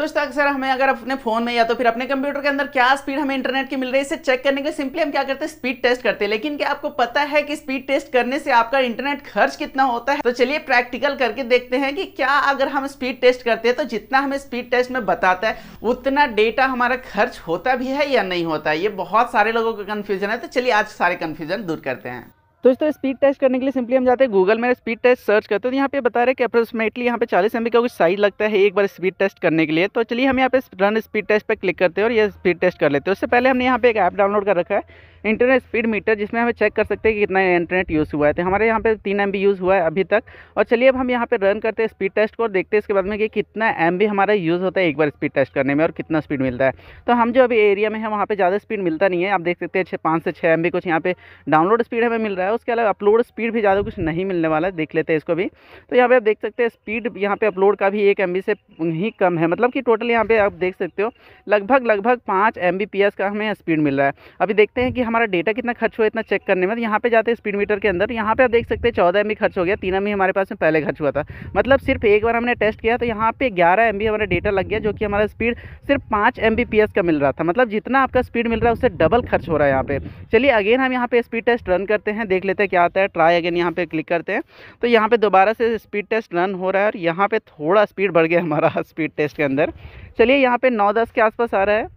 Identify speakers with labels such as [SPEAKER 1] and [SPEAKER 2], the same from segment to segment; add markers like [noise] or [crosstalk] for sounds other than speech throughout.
[SPEAKER 1] तो इस तरह से हमें अगर अपने फोन में या तो फिर अपने कंप्यूटर के अंदर क्या स्पीड हमें इंटरनेट की मिल रही है इसे चेक करने के सिंपली हम क्या करते हैं स्पीड टेस्ट करते हैं लेकिन क्या आपको पता है कि स्पीड टेस्ट करने से आपका इंटरनेट खर्च कितना होता है तो चलिए प्रैक्टिकल करके देखते हैं कि क्या अगर हम स्पीड टेस्ट करते हैं तो जितना हमें स्पीड टेस्ट में बताता है उतना डेटा हमारा खर्च होता भी है या नहीं होता है ये बहुत सारे लोगों का कन्फ्यूजन है तो चलिए आज सारे कन्फ्यूजन दूर करते हैं तो इस तो स्पीड टेस्ट करने के लिए सिंपली हम जाते हैं गूगल में स्पीड टेस्ट सर्च करते हैं तो यहाँ पे बता रहे हैं कि अप्रोक्सीमेटली यहाँ पे 40 एम का कुछ साइज लगता है एक बार स्पीड टेस्ट करने के लिए तो चलिए हम यहाँ पे रन स्पीड टेस्ट पर क्लिक करते हैं और ये स्पीड टेस्ट कर लेते हैं उससे पहले हमने यहाँ पे एक ऐप डाउनलोड कर रखा है इंटरनेट स्पीड मीटर जिसमें हमें चेक कर सकते हैं कि कितना इंटरनेट यूज़ हुआ है तो हमारे यहाँ पे तीन एम यूज़ हुआ है अभी तक और चलिए अब हम यहाँ पे रन करते हैं स्पीड टेस्ट को और देखते हैं इसके बाद में कि कितना एम हमारा यूज़ होता है एक बार स्पीड टेस्ट करने में और कितना स्पीड मिलता है तो हम जो अभी एरिया में है वहाँ पर ज़्यादा स्पीड मिलता नहीं है आप देख सकते हैं पाँच से छः एम कुछ यहाँ पे डाउनलोड स्पीड हमें मिल रहा है उसके अलावा अपलोड स्पीड भी ज़्यादा कुछ नहीं मिलने वाला है देख लेते हैं इसको भी तो यहाँ पर आप देख सकते हैं स्पीड यहाँ पे अपलोड का भी एक एम से ही कम है मतलब कि टोटल यहाँ पर आप देख सकते हो लगभग लगभग पाँच एम का हमें स्पीड मिल रहा है अभी देखते हैं कि हमारा डेटा कितना खर्च हुआ इतना चेक करने में तो यहाँ पे जाते हैं स्पीड मीटर के अंदर यहाँ पे आप देख सकते हैं चौदह एम खर्च हो गया तीन एम हमारे पास में पहले खर्च हुआ था मतलब सिर्फ एक बार हमने टेस्ट किया तो यहाँ पे ग्यारह एम हमारा डेटा लग गया जो कि हमारा स्पीड सिर्फ पाँच एम का मिल रहा था मतलब जितना आपका स्पीड मिल रहा है उससे डबल खर्च हो रहा है यहाँ पे चलिए अगेन हम यहाँ पे स्पीड टेस्ट रन करते हैं देख लेते हैं क्या आता है ट्राई अगेन यहाँ पे क्लिक करते हैं तो यहाँ पे दोबारा से स्पीड टेस्ट रन हो रहा है और यहाँ पे थोड़ा स्पीड बढ़ गया हमारा स्पीड [laughs] टेस्ट के अंदर चलिए यहाँ पे नौ दस के आसपास आ रहा है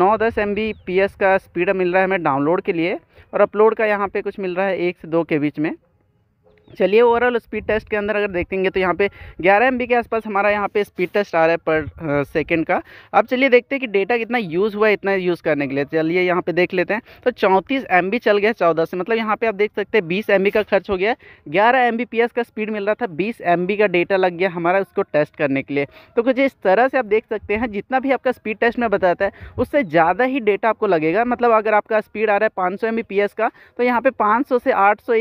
[SPEAKER 1] नौ दस एम का स्पीड मिल रहा है हमें डाउनलोड के लिए और अपलोड का यहाँ पे कुछ मिल रहा है एक से दो के बीच में चलिए ओवरऑल स्पीड टेस्ट के अंदर अगर देखेंगे तो यहाँ पे 11 एम के आसपास हमारा यहाँ पे स्पीड टेस्ट आ रहा है पर सेकंड का अब चलिए देखते हैं कि डेटा कितना यूज़ हुआ है इतना यूज़ करने के लिए चलिए यहाँ पे देख लेते हैं तो चौंतीस एम चल गया चौदह से मतलब यहाँ पर आप देख सकते हैं बीस एम का खर्च हो गया ग्यारह एम का स्पीड मिल रहा था बीस एम का डेटा लग गया हमारा उसको टेस्ट करने के लिए तो कुछ इस तरह से आप देख सकते हैं जितना भी आपका स्पीड टेस्ट में बताता है उससे ज़्यादा ही डेटा आपको लगेगा मतलब अगर आपका स्पीड आ रहा है पाँच सौ का तो यहाँ पर पाँच से आठ सौ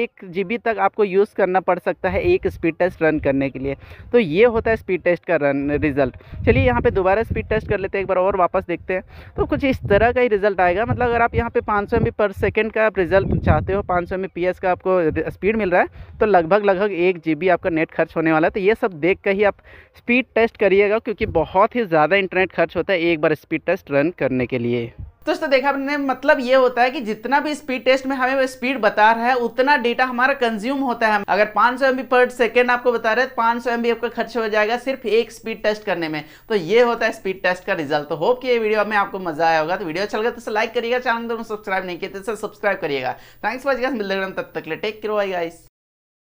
[SPEAKER 1] तक आपको यूज़ करना पड़ सकता है एक स्पीड टेस्ट रन करने के लिए तो ये होता है स्पीड टेस्ट का रन रिज़ल्ट चलिए यहाँ पे दोबारा स्पीड टेस्ट कर लेते हैं एक बार और वापस देखते हैं तो कुछ इस तरह का ही रिज़ल्ट आएगा मतलब अगर आप यहाँ पे 500 सौ पर सेकेंड का आप रिज़ल्ट चाहते हो पाँच सौ का आपको स्पीड मिल रहा है तो लगभग लगभग एक जी आपका नेट खर्च होने वाला है तो ये सब देख कर ही आप स्पीड टेस्ट करिएगा क्योंकि बहुत ही ज़्यादा इंटरनेट खर्च होता है एक बार स्पीड टेस्ट रन करने के लिए तो दोस्तों देखा अपने मतलब ये होता है कि जितना भी स्पीड टेस्ट में हमें स्पीड बता रहा है उतना डेटा हमारा कंज्यूम होता है अगर 500 सौ एमबी पर सेकेंड आपको बता रहे हैं पाँच सौ एमबी आपका खर्च हो जाएगा सिर्फ एक स्पीड टेस्ट करने में तो ये होता है स्पीड टेस्ट का रिजल्ट तो होप कि ये वीडियो में आपको मजा आया होगा तो वीडियो अच्छा लगा तो लाइक करिएगा चैनल सब्सक्राइब नहीं किया तो सब्सक्राइब करिएगा थैंक्स फॉर मिल रहा तब तक ले टेक करो गाइस